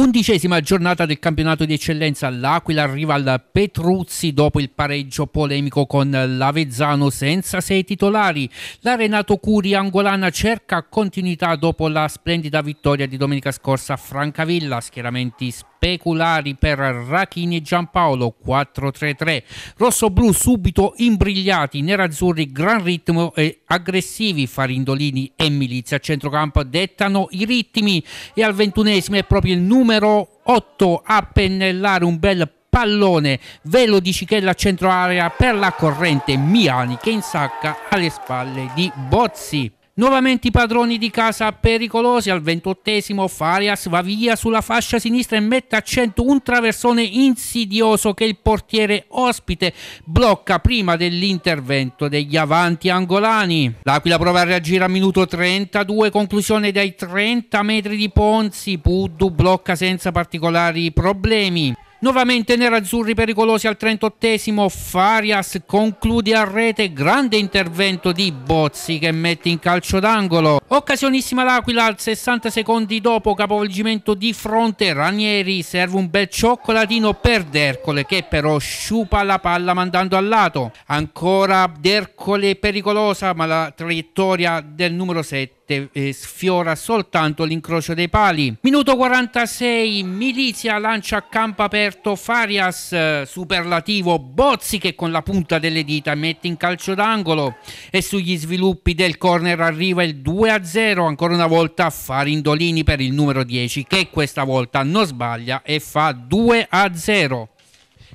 Undicesima giornata del campionato di eccellenza, all'Aquila arriva al Petruzzi dopo il pareggio polemico con l'Avezzano senza sei titolari. La Renato Curi angolana cerca continuità dopo la splendida vittoria di domenica scorsa a Francavilla, schieramenti speciali speculari per Rachini e Giampaolo 4-3-3. Rosso-blu subito imbrigliati, nerazzurri gran ritmo e aggressivi Farindolini e Milizia a centrocampo dettano i ritmi e al ventunesimo è proprio il numero 8 a pennellare un bel pallone velo di Cichella centro area per la corrente Miani che insacca alle spalle di Bozzi. Nuovamente i padroni di casa pericolosi al ventottesimo Farias va via sulla fascia sinistra e mette a centro un traversone insidioso che il portiere ospite blocca prima dell'intervento degli avanti angolani. L'Aquila prova a reagire a minuto 32, conclusione dai 30 metri di Ponzi, Puddu blocca senza particolari problemi. Nuovamente nerazzurri pericolosi al 38esimo, Farias conclude a rete, grande intervento di Bozzi che mette in calcio d'angolo. Occasionissima l'Aquila al 60 secondi dopo capovolgimento di fronte, Ranieri serve un bel cioccolatino per Dercole che però sciupa la palla mandando a lato. Ancora Dercole pericolosa ma la traiettoria del numero 7 volte eh, sfiora soltanto l'incrocio dei pali. Minuto 46, Milizia lancia a campo aperto Farias, eh, superlativo Bozzi che con la punta delle dita mette in calcio d'angolo e sugli sviluppi del corner arriva il 2-0 ancora una volta Farindolini per il numero 10 che questa volta non sbaglia e fa 2-0.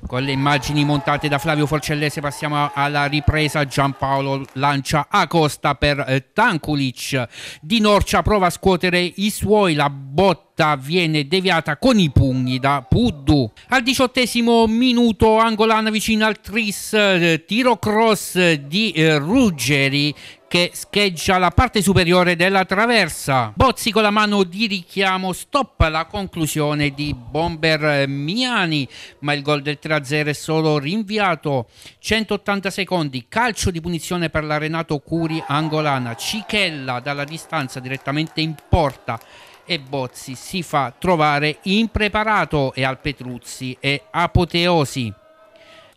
Con le immagini montate da Flavio Forcellese passiamo alla ripresa. Giampaolo lancia a costa per eh, Tankulic. Di Norcia prova a scuotere i suoi, la botta viene deviata con i pugni da Puddu. Al diciottesimo minuto Angolan vicino al Tris, eh, tiro cross di eh, Ruggeri che scheggia la parte superiore della traversa. Bozzi con la mano di richiamo stop la conclusione di Bomber Miani, ma il gol del 3-0 è solo rinviato. 180 secondi, calcio di punizione per l'Arenato Curi Angolana. Cichella dalla distanza direttamente in porta e Bozzi si fa trovare impreparato e al Petruzzi è apoteosi.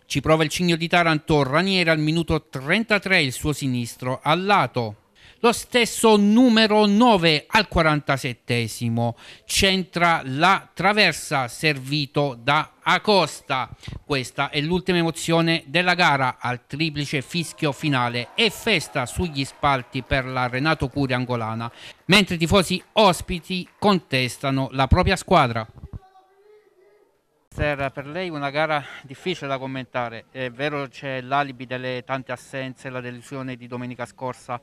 Ci prova il cigno di Taranto, Raniera al minuto 33 il suo sinistro al lato. Lo stesso numero 9 al 47 centra la traversa servito da Acosta. Questa è l'ultima emozione della gara al triplice fischio finale e festa sugli spalti per la Renato Curi angolana, mentre i tifosi ospiti contestano la propria squadra. Spencer, per lei una gara difficile da commentare, è vero c'è l'alibi delle tante assenze, la delusione di domenica scorsa,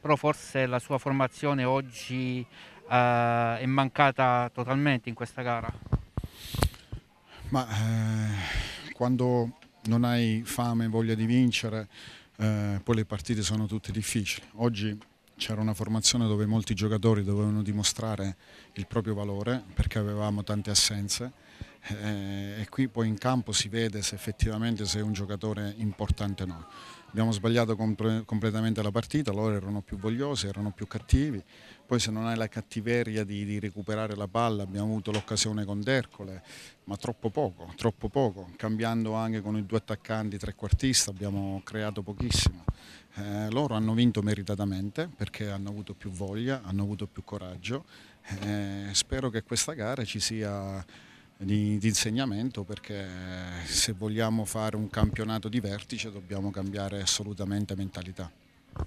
però forse la sua formazione oggi eh, è mancata totalmente in questa gara. Ma eh, quando non hai fame e voglia di vincere, eh, poi le partite sono tutte difficili. Oggi c'era una formazione dove molti giocatori dovevano dimostrare il proprio valore perché avevamo tante assenze eh, e qui poi in campo si vede se effettivamente sei un giocatore importante o no. Abbiamo sbagliato completamente la partita, loro erano più vogliosi, erano più cattivi, poi se non hai la cattiveria di, di recuperare la palla, abbiamo avuto l'occasione con Dercole, ma troppo poco, troppo poco, cambiando anche con i due attaccanti trequartista abbiamo creato pochissimo. Eh, loro hanno vinto meritatamente perché hanno avuto più voglia, hanno avuto più coraggio, eh, spero che questa gara ci sia di, di, insegnamento perché se vogliamo fare un campionato di vertice dobbiamo cambiare assolutamente mentalità.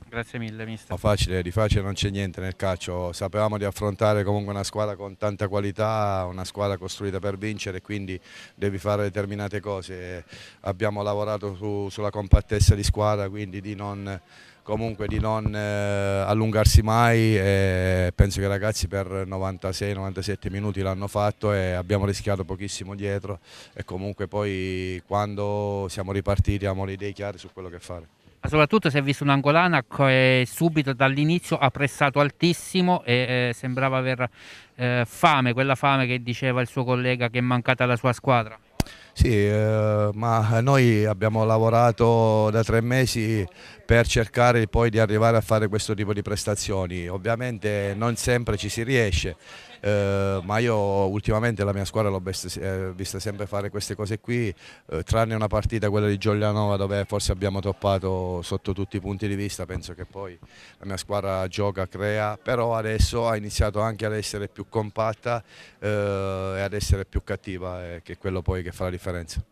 Grazie mille mister. Facile, di facile non c'è niente nel calcio, sapevamo di affrontare comunque una squadra con tanta qualità, una squadra costruita per vincere quindi devi fare determinate cose, abbiamo lavorato su, sulla compattezza di squadra quindi di non comunque di non eh, allungarsi mai e penso che i ragazzi per 96-97 minuti l'hanno fatto e abbiamo rischiato pochissimo dietro e comunque poi quando siamo ripartiti abbiamo le idee chiare su quello che fare. Ma soprattutto si è visto un'angolana che subito dall'inizio ha pressato altissimo e eh, sembrava aver eh, fame, quella fame che diceva il suo collega che è mancata alla sua squadra. Sì, eh, ma noi abbiamo lavorato da tre mesi per cercare poi di arrivare a fare questo tipo di prestazioni. Ovviamente non sempre ci si riesce, eh, ma io ultimamente la mia squadra l'ho eh, vista sempre fare queste cose qui, eh, tranne una partita, quella di Giulianova, dove forse abbiamo toppato sotto tutti i punti di vista. Penso che poi la mia squadra gioca, crea, però adesso ha iniziato anche ad essere più compatta eh, e ad essere più cattiva, eh, che è quello poi che fa la differenza diferente.